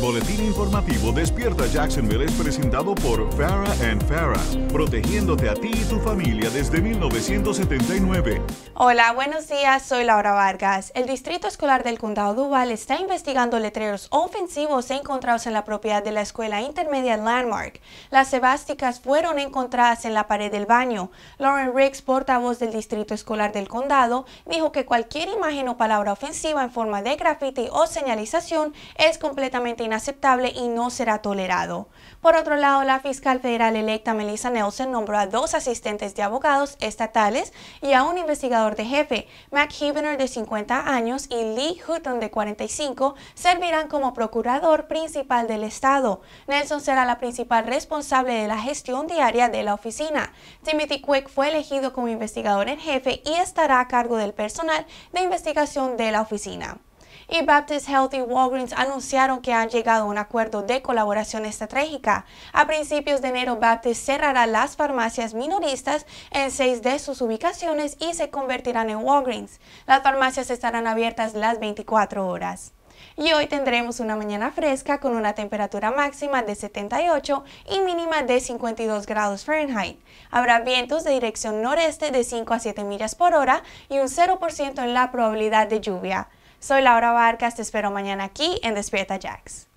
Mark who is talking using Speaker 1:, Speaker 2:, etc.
Speaker 1: boletín informativo Despierta Jacksonville es presentado por Farah and Farah, protegiéndote a ti y tu familia desde 1979.
Speaker 2: Hola, buenos días, soy Laura Vargas. El Distrito Escolar del Condado Duval está investigando letreros ofensivos encontrados en la propiedad de la Escuela Intermedia Landmark. Las sebásticas fueron encontradas en la pared del baño. Lauren Riggs, portavoz del Distrito Escolar del Condado, dijo que cualquier imagen o palabra ofensiva en forma de grafiti o señalización es completamente inaceptable y no será tolerado. Por otro lado, la fiscal federal electa Melissa Nelson nombró a dos asistentes de abogados estatales y a un investigador de jefe. Mac Hibner, de 50 años, y Lee Hutton, de 45, servirán como procurador principal del Estado. Nelson será la principal responsable de la gestión diaria de la oficina. Timothy Quick fue elegido como investigador en jefe y estará a cargo del personal de investigación de la oficina y Baptist Health y Walgreens anunciaron que han llegado a un acuerdo de colaboración estratégica. A principios de enero, Baptist cerrará las farmacias minoristas en seis de sus ubicaciones y se convertirán en Walgreens. Las farmacias estarán abiertas las 24 horas. Y hoy tendremos una mañana fresca con una temperatura máxima de 78 y mínima de 52 grados Fahrenheit. Habrá vientos de dirección noreste de 5 a 7 millas por hora y un 0% en la probabilidad de lluvia. Soy Laura Vargas, te espero mañana aquí en Despierta Jacks.